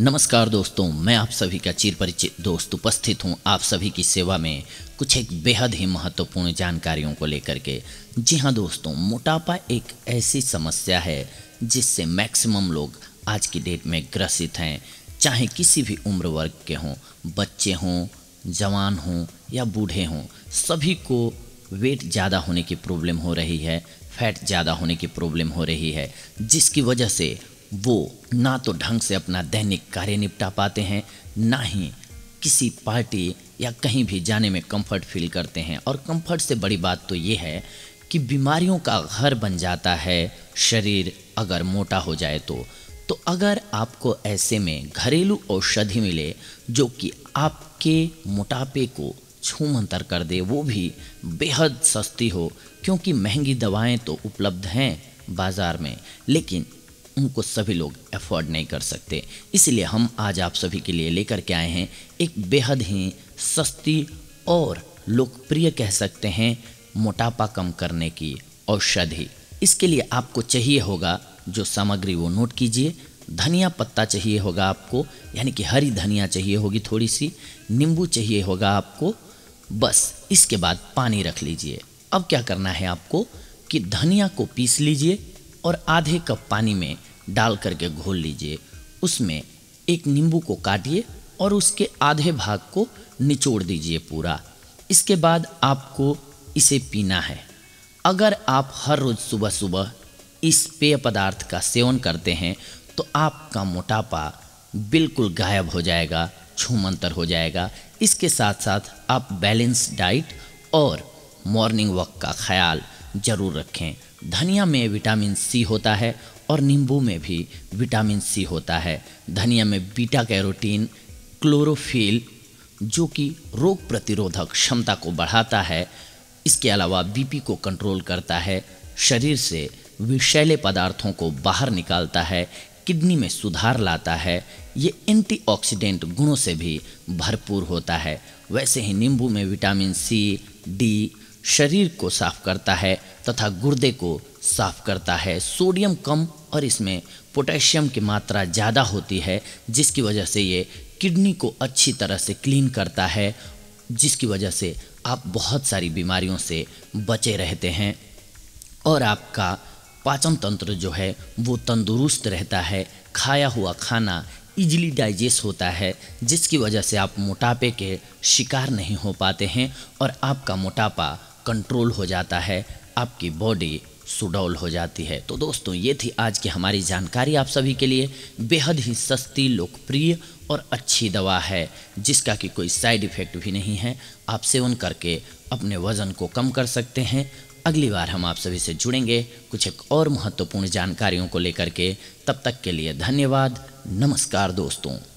नमस्कार दोस्तों मैं आप सभी का चिर परिचित दोस्त उपस्थित हूं आप सभी की सेवा में कुछ एक बेहद ही महत्वपूर्ण जानकारियों को लेकर के जी हाँ दोस्तों मोटापा एक ऐसी समस्या है जिससे मैक्सिमम लोग आज की डेट में ग्रसित हैं चाहे किसी भी उम्र वर्ग के हों बच्चे हों जवान हों या बूढ़े हों सभी को वेट ज़्यादा होने की प्रॉब्लम हो रही है फैट ज़्यादा होने की प्रॉब्लम हो रही है जिसकी वजह से वो ना तो ढंग से अपना दैनिक कार्य निपटा पाते हैं ना ही किसी पार्टी या कहीं भी जाने में कंफर्ट फील करते हैं और कंफर्ट से बड़ी बात तो ये है कि बीमारियों का घर बन जाता है शरीर अगर मोटा हो जाए तो तो अगर आपको ऐसे में घरेलू औषधि मिले जो कि आपके मोटापे को छूमंतर कर दे वो भी बेहद सस्ती हो क्योंकि महंगी दवाएं तो उपलब्ध हैं बाज़ार में लेकिन उनको सभी लोग अफोर्ड नहीं कर सकते इसलिए हम आज आप सभी के लिए लेकर के आए हैं एक बेहद ही सस्ती और लोकप्रिय कह सकते हैं मोटापा कम करने की औषधि इसके लिए आपको चाहिए होगा जो सामग्री वो नोट कीजिए धनिया पत्ता चाहिए होगा आपको यानी कि हरी धनिया चाहिए होगी थोड़ी सी नींबू चाहिए होगा आपको बस इसके बाद पानी रख लीजिए अब क्या करना है आपको कि धनिया को पीस लीजिए और आधे कप पानी में डाल करके घोल लीजिए उसमें एक नींबू को काटिए और उसके आधे भाग को निचोड़ दीजिए पूरा इसके बाद आपको इसे पीना है अगर आप हर रोज़ सुबह सुबह इस पेय पदार्थ का सेवन करते हैं तो आपका मोटापा बिल्कुल गायब हो जाएगा छूमंतर हो जाएगा इसके साथ साथ आप बैलेंस डाइट और मॉर्निंग वॉक का ख्याल ज़रूर रखें धनिया में विटामिन सी होता है और नींबू में भी विटामिन सी होता है धनिया में बीटा कैरोटीन क्लोरोफिल जो कि रोग प्रतिरोधक क्षमता को बढ़ाता है इसके अलावा बीपी को कंट्रोल करता है शरीर से विषैले पदार्थों को बाहर निकालता है किडनी में सुधार लाता है ये एंटीऑक्सीडेंट गुणों से भी भरपूर होता है वैसे ही नींबू में विटामिन सी डी शरीर को साफ करता है तथा गुर्दे को साफ करता है सोडियम कम और इसमें पोटेशियम की मात्रा ज़्यादा होती है जिसकी वजह से ये किडनी को अच्छी तरह से क्लीन करता है जिसकी वजह से आप बहुत सारी बीमारियों से बचे रहते हैं और आपका पाचन तंत्र जो है वो तंदुरुस्त रहता है खाया हुआ खाना इजली डाइजेस्ट होता है जिसकी वजह से आप मोटापे के शिकार नहीं हो पाते हैं और आपका मोटापा कंट्रोल हो जाता है आपकी बॉडी सुडौल हो जाती है तो दोस्तों ये थी आज की हमारी जानकारी आप सभी के लिए बेहद ही सस्ती लोकप्रिय और अच्छी दवा है जिसका कि कोई साइड इफ़ेक्ट भी नहीं है आप सेवन करके अपने वज़न को कम कर सकते हैं अगली बार हम आप सभी से जुड़ेंगे कुछ एक और महत्वपूर्ण जानकारियों को लेकर के तब तक के लिए धन्यवाद नमस्कार दोस्तों